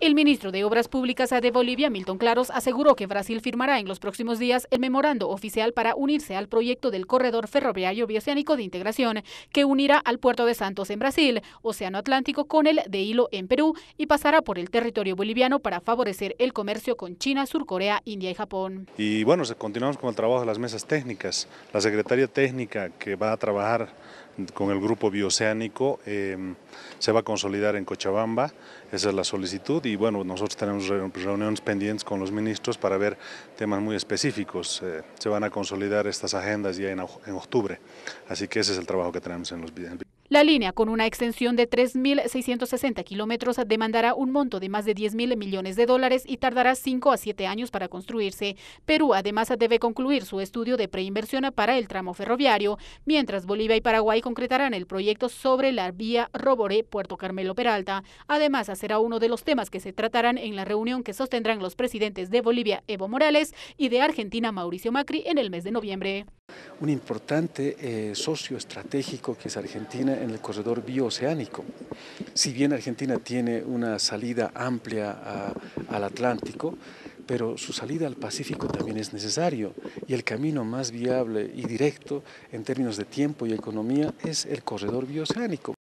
El ministro de Obras Públicas de Bolivia, Milton Claros, aseguró que Brasil firmará en los próximos días el memorando oficial para unirse al proyecto del corredor ferroviario bioceánico de integración, que unirá al puerto de Santos en Brasil, Océano Atlántico con el de Hilo en Perú y pasará por el territorio boliviano para favorecer el comercio con China, Surcorea, India y Japón. Y bueno, continuamos con el trabajo de las mesas técnicas. La secretaria técnica que va a trabajar con el grupo bioceánico eh, se va a consolidar en Cochabamba, esa es la solicitud y bueno, nosotros tenemos reuniones pendientes con los ministros para ver temas muy específicos. Eh, se van a consolidar estas agendas ya en, octubre, así que ese es el trabajo que tenemos en los en la línea, con una extensión de 3.660 kilómetros, demandará un monto de más de 10.000 millones de dólares y tardará 5 a 7 años para construirse. Perú además debe concluir su estudio de preinversión para el tramo ferroviario, mientras Bolivia y Paraguay concretarán el proyecto sobre la vía Roboré-Puerto Carmelo Peralta. Además, será uno de los temas que se tratarán en la reunión que sostendrán los presidentes de Bolivia, Evo Morales, y de Argentina, Mauricio Macri, en el mes de noviembre un importante eh, socio estratégico que es Argentina en el corredor bioceánico. Si bien Argentina tiene una salida amplia al Atlántico, pero su salida al Pacífico también es necesario y el camino más viable y directo en términos de tiempo y economía es el corredor bioceánico.